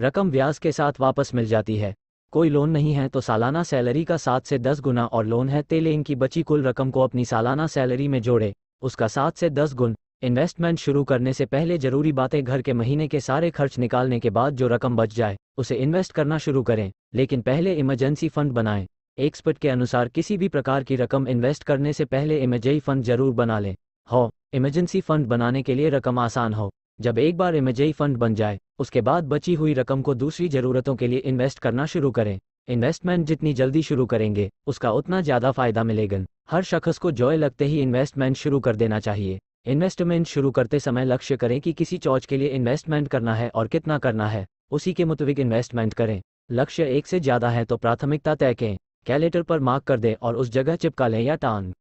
रकम ब्याज के साथ वापस मिल जाती है कोई लोन नहीं है तो सालाना सैलरी का सात से दस गुना और लोन है तेले इनकी बची कुल रकम को अपनी सालाना सैलरी में जोड़े उसका सात से दस गुण इन्वेस्टमेंट शुरू करने से पहले जरूरी बातें घर के महीने के सारे खर्च निकालने के बाद जो रकम बच जाए उसे इन्वेस्ट करना शुरू करें लेकिन पहले इमरजेंसी फंड बनाएं एक्सपर्ट के अनुसार किसी भी प्रकार की रकम इन्वेस्ट करने से पहले इमरजेंसी फंड जरूर बना लें हो इमरजेंसी फंड बनाने के लिए रकम आसान हो जब एक बार इमरजेंसी फंड बन जाए उसके बाद बची हुई रकम को दूसरी जरूरतों के लिए इन्वेस्ट करना शुरू करें इन्वेस्टमेंट जितनी जल्दी शुरू करेंगे उसका उतना ज़्यादा फायदा मिलेगा हर शख्स को जॉय लगते ही इन्वेस्टमेंट शुरू कर देना चाहिए इन्वेस्टमेंट शुरू करते समय लक्ष्य करें कि किसी चौज के लिए इन्वेस्टमेंट करना है और कितना करना है उसी के मुताबिक इन्वेस्टमेंट करें लक्ष्य एक से ज़्यादा है तो प्राथमिकता तय करें कैलेटर पर मार्क कर दें और उस जगह चिपका लें या टांग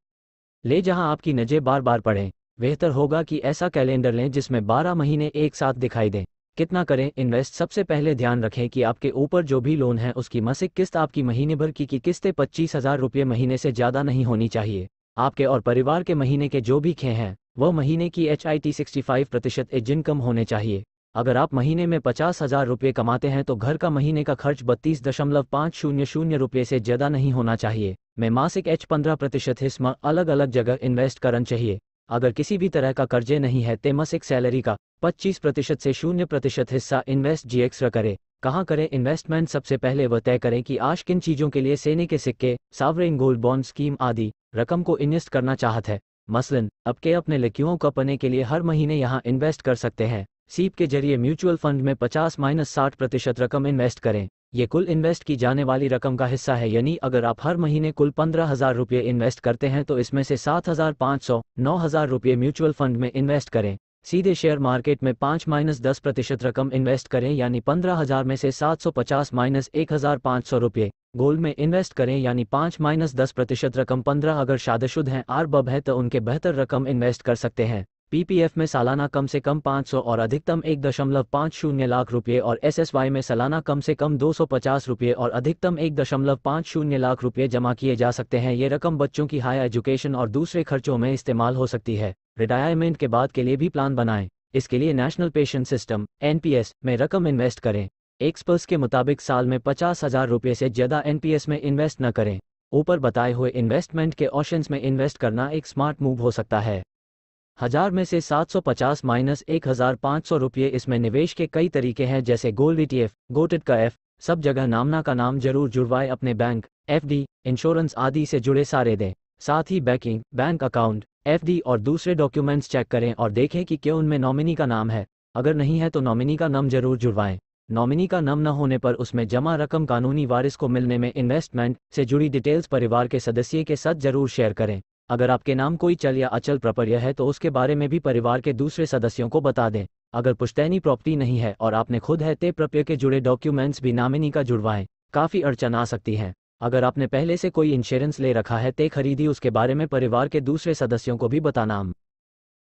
ले जहां आपकी नजर बार बार पड़ें बेहतर होगा कि ऐसा कैलेंडर लें जिसमें 12 महीने एक साथ दिखाई दें कितना करें इन्वेस्ट सबसे पहले ध्यान रखें कि आपके ऊपर जो भी लोन है उसकी मासिक किस्त आपकी महीने भर की, की किस्तें पच्चीस हजार रुपये महीने से ज़्यादा नहीं होनी चाहिए आपके और परिवार के महीने के जो भी खे हैं वह महीने की H I T sixty five प्रतिशत एज इनकम होने चाहिए अगर आप महीने में पचास हजार रुपये कमाते हैं तो घर का महीने का खर्च बत्तीस दशमलव पाँच शून्य शून्य रुपये से ज़्यादा नहीं होना चाहिए मैं मासिक एच पंद्रह प्रतिशत हिस्म अलग अलग जगह इन्वेस्ट करना चाहिए अगर किसी भी तरह का कर्जे नहीं है तेमस एक सैलरी का 25 प्रतिशत से शून्य प्रतिशत हिस्सा इन्वेस्ट जी एक्स्ट्रा करे कहाँ करें इन्वेस्टमेंट सबसे पहले वह तय करें कि आज किन चीज़ों के लिए सेने के सिक्के सावरेन गोल्ड बॉन्ड स्कीम आदि रकम को इन्वेस्ट करना चाहत है मसलन अब के अपने लकियों को पने के लिए हर महीने यहाँ इन्वेस्ट कर सकते हैं सीप के जरिए म्यूचुअल फंड में 50 माइनस साठ प्रतिशत रकम इन्वेस्ट करें ये कुल इन्वेस्ट की जाने वाली रकम का हिस्सा है यानी अगर आप हर महीने कुल पंद्रह हजार रुपये इन्वेस्ट करते हैं तो इसमें से सात हजार पाँच सौ नौ हजार रुपये म्यूचुअल फंड में इन्वेस्ट करें सीधे शेयर मार्केट में पाँच माइनस दस प्रतिशत रकम इन्वेस्ट करें यानी पंद्रह हजार में से सात सौ पचास माइनस एक हजार पाँच सौ रुपये गोल्ड में इन्वेस्ट करें यानी पाँच माइनस दस प्रतिशत रकम पंद्रह अगर शादशुद हैं आर बब है तो उनके बेहतर रकम इन्वेस्ट कर सकते हैं पीपीएफ में सालाना कम से कम 500 और अधिकतम एक दशमलव पाँच शून्य लाख रुपये और एसएसवाई में सालाना कम से कम 250 रुपये और अधिकतम एक दशमलव पाँच शून्य लाख रुपये जमा किए जा सकते हैं ये रकम बच्चों की हाई एजुकेशन और दूसरे खर्चों में इस्तेमाल हो सकती है रिटायरमेंट के बाद के लिए भी प्लान बनाएं इसके लिए नेशनल पेंशन सिस्टम एनपीएस में रकम इन्वेस्ट करें एक्सपर्ट्स के मुताबिक साल में पचास हजार रुपये से ज़्यादा एनपीएस में इन्वेस्ट न करें ऊपर बताए हुए इन्वेस्टमेंट के ऑप्शंस में इन्वेस्ट करना एक स्मार्ट मूव हो सकता है हजार में से 750 माइनस एक हजार पाँच सौ रुपये इसमें निवेश के कई तरीके हैं जैसे गोल्ड ईटीएफ e गोटेड का एफ सब जगह नामना का नाम जरूर जुड़वाए अपने बैंक एफडी इंश्योरेंस आदि से जुड़े सारे दें साथ ही बैंकिंग बैंक अकाउंट एफडी और दूसरे डॉक्यूमेंट्स चेक करें और देखें कि क्यों उनमें नॉमिनी का नाम है अगर नहीं है तो नॉमिनी का नाम जरूर जुड़वाएं नॉमिनी का नाम न होने पर उसमें जमा रकम कानूनी वारिस को मिलने में इन्वेस्टमेंट से जुड़ी डिटेल्स परिवार के सदस्य के साथ जरूर शेयर करें अगर आपके नाम कोई चल या अचल प्रपर्य है तो उसके बारे में भी परिवार के दूसरे सदस्यों को बता दें अगर पुश्तैनी प्रॉपर्टी नहीं है और आपने खुद है ते प्रपय के जुड़े डॉक्यूमेंट्स भी नामिनी का जुड़वाएं काफ़ी अड़चन आ सकती है अगर आपने पहले से कोई इंश्योरेंस ले रखा है ते खरीदी उसके बारे में परिवार के दूसरे सदस्यों को भी बताना